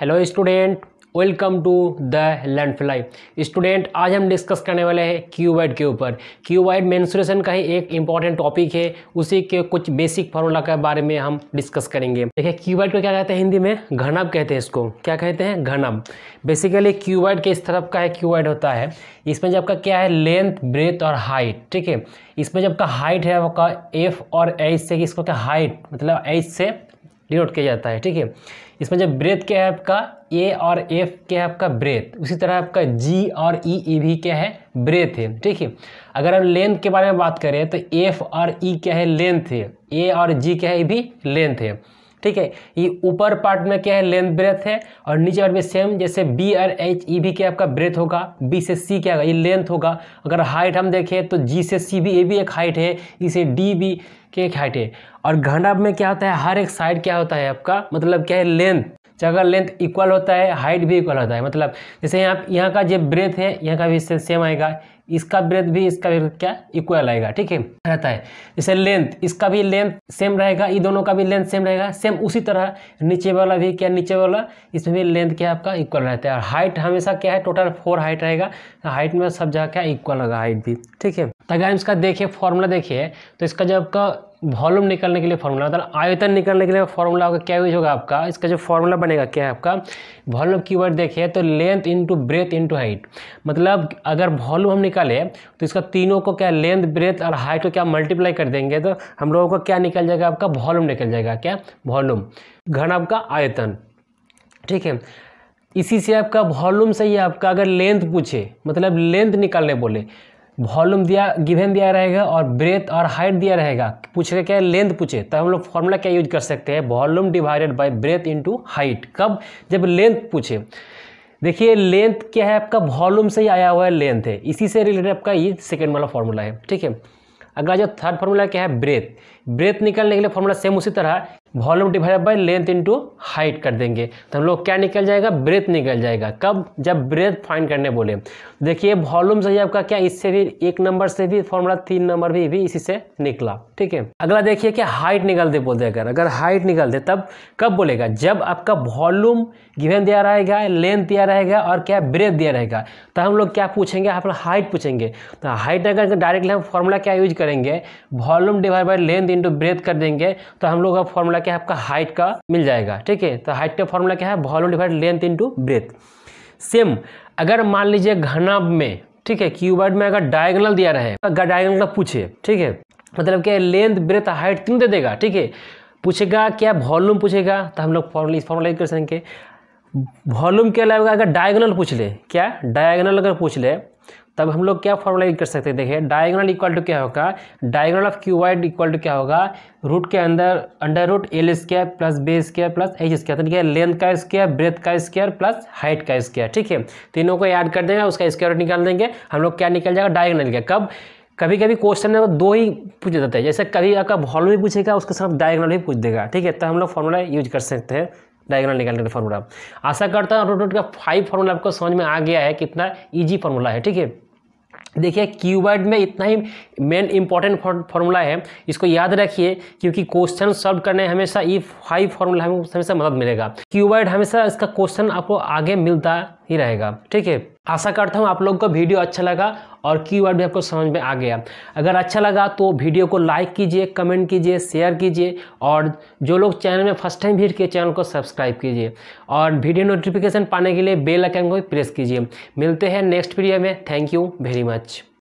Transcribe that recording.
hello student welcome to the land fly student आज हम discuss करने वाले हैं क्यूबाइड के ऊपर क्यूबाइड मैंसुरेशन का ही एक इंपॉर्टेंट टॉपिक है उसी के कुछ बेसिक फार्मूला के बारे में हम डिस्कस करेंगे देखिए क्यूबाइड को क्या कहते हैं हिंदी में घनब कहते हैं इसको क्या कहते हैं घनब बेसिकली क्यूबाइड के इस तरफ का है क्यूबाइड होता है इसमें जब का क्या है लेंथ ब्रेथ और हाइट ठीक है इसमें जब का हाइट है आपका एफ और एच से इसको क्या हाइट मतलब एच से डिनोट किया जाता है ठीक है इसमें जब ब्रेथ क्या है आपका ए और एफ क्या है आपका ब्रेथ उसी तरह आपका जी और ई e, e, भी क्या है ब्रेथ है ठीक है अगर हम लेंथ के बारे में बात करें तो एफ और ई e क्या है लेंथ है ए और जी क्या है ये भी लेंथ है ठीक है ये ऊपर पार्ट में क्या है लेंथ ब्रेथ है और नीचे पार्ट में सेम जैसे बी आर एच ई भी क्या आपका ब्रेथ होगा बी से सी क्या होगा ये लेंथ होगा अगर हाइट हम देखें तो जी से सी भी ये भी एक हाइट है इसे e डी भी के एक हाइट है और घंटा में क्या होता है हर एक साइड क्या होता है आपका मतलब क्या है लेंथ तो अगर लेंथ इक्वल होता है हाइट भी इक्वल होता है मतलब जैसे यहाँ यहाँ का जो ब्रेथ है यहाँ का भी सेम आएगा इसका ब्रेथ भी इसका ब्रेथ क्या इक्वल आएगा ठीक है रहता है जैसे लेंथ इसका भी लेंथ सेम रहेगा ये दोनों का भी लेंथ सेम रहेगा सेम उसी तरह नीचे वाला भी क्या नीचे वाला इसमें भी लेंथ क्या आपका इक्वल रहता है और हाइट हमेशा क्या है टोटल फोर हाइट रहेगा तो हाइट में सब जगह क्या इक्वल होगा हाइट भी ठीक है तगैम तो इसका देखिए फॉर्मूला देखिए तो इसका जब आपका वॉल्यूम निकलने के लिए फॉर्मूला मतलब आयतन निकलने के लिए फॉर्मूला होगा क्या यूज होगा आपका इसका जो फॉर्मूला बनेगा क्या है आपका वॉल्यूम की वर्ड देखिए तो length into breadth into height मतलब अगर वॉल्यूम हम निकल वर्टिकल है तो इसका तीनों को क्या लेंथ ब्रेथ और हाइट को क्या मल्टीप्लाई कर देंगे तो हम लोगों को क्या निकल जाएगा आपका वॉल्यूम निकल जाएगा क्या वॉल्यूम घन आपका आयतन ठीक है इसी से आपका वॉल्यूम से ही आपका अगर लेंथ पूछे मतलब लेंथ निकालने बोले वॉल्यूम दिया गिवन दिया रहेगा और ब्रेथ और हाइट दिया रहेगा पूछ रहे क्या लेंथ पूछे तो हम लोग फॉर्मूला क्या यूज कर सकते हैं volume divided by breadth into height कब जब लेंथ पूछे देखिए लेंथ क्या है आपका वॉल्यूम से ही आया हुआ है लेंथ है इसी से रिलेटेड आपका ये सेकेंड वाला फॉर्मूला है ठीक है अगला जो थर्ड फॉर्मूला क्या है ब्रेथ ब्रेथ निकालने के लिए फॉर्मूला सेम उसी तरह volume divide by length into height कर देंगे तो हम लोग क्या निकल जाएगा ब्रेथ निकल जाएगा कब जब ब्रेथ फाइंड करने बोले देखिए वॉल्यूम सही आपका क्या इससे भी एक नंबर से भी फॉर्मूला तीन नंबर भी, भी इसी से निकला ठीक है अगला देखिए कि हाइट निकल दे बोलते अगर अगर हाइट निकल दे तब कब बोलेगा जब आपका वॉल्यूम गिवन दिया रहेगा लेंथ दिया रहेगा और क्या ब्रेथ दिया रहेगा तो हम लोग क्या पूछेंगे आप हाइट पूछेंगे तो हाइट अगर डायरेक्टली हम फॉर्मूला क्या यूज करेंगे volume divide by length into breadth कर देंगे तो हम लोग अब फॉर्मूला फॉर्मूला क्या है आपका हाइट का मिल जाएगा ठीक है तो हाइट का फॉर्मूला क्या है volume divide length into breadth same अगर मान लीजिए घनाब में ठीक है क्यूबर्ड में अगर डायगोनल दिया रहे डायगोनल का पूछे ठीक है मतलब क्या लेंथ ब्रेथ हाइट तीन दे देगा ठीक है पूछेगा क्या वॉल्यूम पूछेगा तो हम लोग फॉर्मूला इस फॉर्मूला कर सकेंगे वॉल्यूम के अलावा अगर डायगोनल पूछ ले क्या डायगोनल अगर पूछ ले तब हम लोग क्या फॉर्मूला यूज कर सकते हैं देखिए डायगोनल इक्वल टू क्या होगा diagonal of cuboid equal to क्या होगा रूट के अंदर under root L square plus B square plus H square यानी लेंथ का स्क्वायर ब्रेथ का स्क्वायर प्लस हाइट का स्क्वायर ठीक है तीनों को ऐड कर देंगे उसका स्क्वायर निकाल देंगे हम लोग क्या निकल जाएगा डायगोनल का कब कभी कभी क्वेश्चन में दो ही पूछ देते हैं जैसे कभी आपका वॉल्यूम भी पूछेगा उसके साथ डायगोनल भी पूछ देगा ठीक है तो हम लोग फॉर्मूला यूज कर सकते हैं डायगोनल निकालने का फॉर्मूला आशा करता हूँ रूट का फाइव फार्मूला आपको समझ में आ गया है कितना ईजी फार्मूला है ठीक है देखिए क्यूबर्ड में इतना ही मेन इंपॉर्टेंट फॉर्मूला है इसको याद रखिए क्योंकि क्वेश्चन सॉल्व करने हमेशा ई फाइव फॉर्मूला हमें हमेशा मदद मिलेगा क्यूबर्ड हमेशा इसका क्वेश्चन आपको आगे मिलता ही रहेगा ठीक है आशा करता हूँ आप लोग को वीडियो अच्छा लगा और कीवर्ड भी आपको समझ में आ गया अगर अच्छा लगा तो वीडियो को लाइक कीजिए कमेंट कीजिए शेयर कीजिए और जो लोग चैनल में फर्स्ट टाइम भीड़ किए चैनल को सब्सक्राइब कीजिए और वीडियो नोटिफिकेशन पाने के लिए बेल आइकन को प्रेस कीजिए मिलते हैं नेक्स्ट वीडियो में थैंक यू वेरी मच